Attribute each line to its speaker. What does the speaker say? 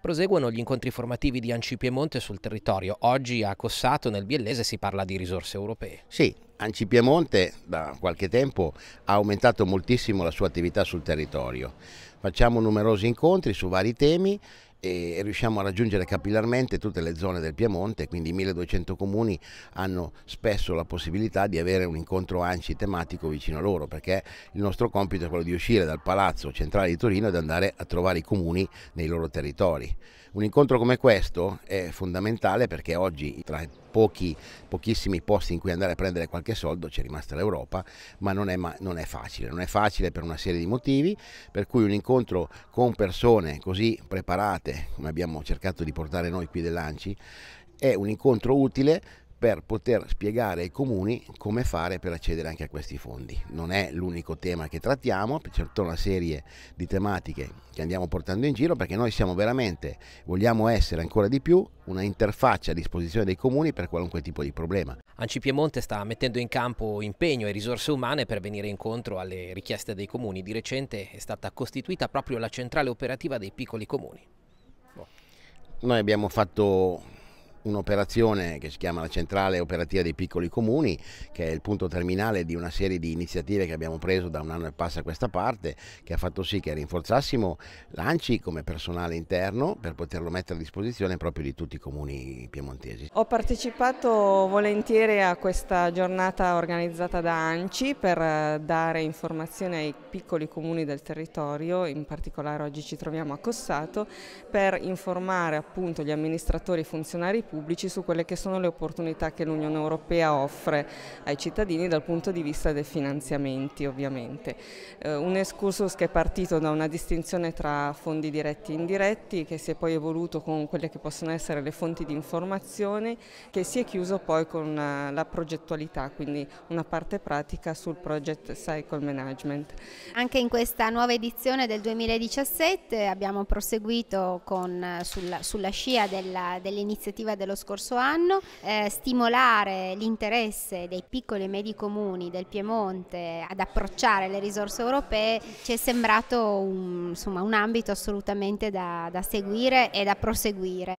Speaker 1: Proseguono gli incontri formativi di Anci Piemonte sul territorio. Oggi a Cossato, nel Biellese, si parla di risorse europee.
Speaker 2: Sì, Anci Piemonte da qualche tempo ha aumentato moltissimo la sua attività sul territorio. Facciamo numerosi incontri su vari temi e riusciamo a raggiungere capillarmente tutte le zone del Piemonte, quindi 1200 comuni hanno spesso la possibilità di avere un incontro ANCI tematico vicino a loro, perché il nostro compito è quello di uscire dal Palazzo Centrale di Torino ed andare a trovare i comuni nei loro territori. Un incontro come questo è fondamentale perché oggi tra pochi, pochissimi posti in cui andare a prendere qualche soldo c'è rimasta l'Europa, ma non è, non è facile, non è facile per una serie di motivi, per cui un incontro con persone così preparate, gente, come abbiamo cercato di portare noi qui dell'ANCI, è un incontro utile per poter spiegare ai comuni come fare per accedere anche a questi fondi. Non è l'unico tema che trattiamo, c'è certo tutta una serie di tematiche che andiamo portando in giro perché noi siamo veramente, vogliamo essere ancora di più una interfaccia a disposizione dei comuni per qualunque tipo di problema.
Speaker 1: Anci Piemonte sta mettendo in campo impegno e risorse umane per venire incontro alle richieste dei comuni. Di recente è stata costituita proprio la centrale operativa dei piccoli comuni
Speaker 2: noi abbiamo fatto un'operazione che si chiama la centrale operativa dei piccoli comuni, che è il punto terminale di una serie di iniziative che abbiamo preso da un anno e passa a questa parte, che ha fatto sì che rinforzassimo l'ANCI come personale interno per poterlo mettere a disposizione proprio di tutti i comuni piemontesi.
Speaker 3: Ho partecipato volentieri a questa giornata organizzata da ANCI per dare informazione ai piccoli comuni del territorio, in particolare oggi ci troviamo a Cossato, per informare appunto gli amministratori e funzionari pubblici su quelle che sono le opportunità che l'Unione Europea offre ai cittadini dal punto di vista dei finanziamenti ovviamente. Eh, un excursus che è partito da una distinzione tra fondi diretti e indiretti che si è poi evoluto con quelle che possono essere le fonti di informazione che si è chiuso poi con eh, la progettualità, quindi una parte pratica sul project cycle management.
Speaker 4: Anche in questa nuova edizione del 2017 abbiamo proseguito con, eh, sulla, sulla scia dell'iniziativa dell dello scorso anno, eh, stimolare l'interesse dei piccoli e medi comuni del Piemonte ad approcciare le risorse europee ci è sembrato un, insomma, un ambito assolutamente da, da seguire e da proseguire.